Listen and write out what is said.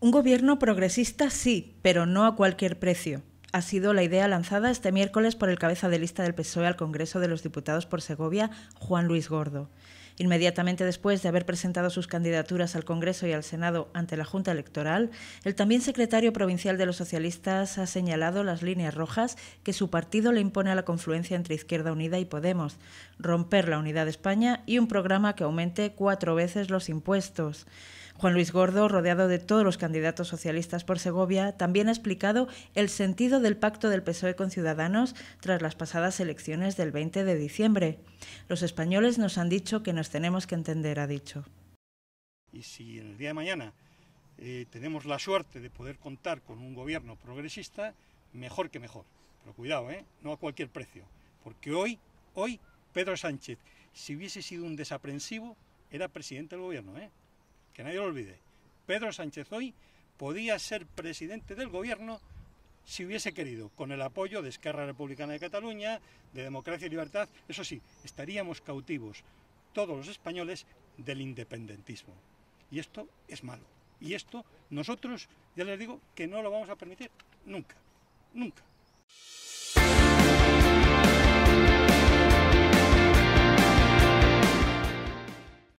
Un gobierno progresista sí, pero no a cualquier precio. Ha sido la idea lanzada este miércoles por el cabeza de lista del PSOE al Congreso de los Diputados por Segovia, Juan Luis Gordo. Inmediatamente después de haber presentado sus candidaturas al Congreso y al Senado ante la Junta Electoral, el también secretario provincial de los socialistas ha señalado las líneas rojas que su partido le impone a la confluencia entre Izquierda Unida y Podemos, romper la unidad de España y un programa que aumente cuatro veces los impuestos. Juan Luis Gordo, rodeado de todos los candidatos socialistas por Segovia, también ha explicado el sentido del pacto del PSOE con Ciudadanos tras las pasadas elecciones del 20 de diciembre. Los españoles nos han dicho que nos pues tenemos que entender, ha dicho. Y si en el día de mañana eh, tenemos la suerte de poder contar con un gobierno progresista, mejor que mejor. Pero cuidado, ¿eh? no a cualquier precio. Porque hoy, hoy, Pedro Sánchez, si hubiese sido un desaprensivo, era presidente del gobierno. ¿eh? Que nadie lo olvide. Pedro Sánchez hoy podía ser presidente del gobierno si hubiese querido, con el apoyo de Esquerra Republicana de Cataluña, de Democracia y Libertad, eso sí, estaríamos cautivos todos los españoles del independentismo. Y esto es malo. Y esto nosotros, ya les digo, que no lo vamos a permitir nunca, nunca.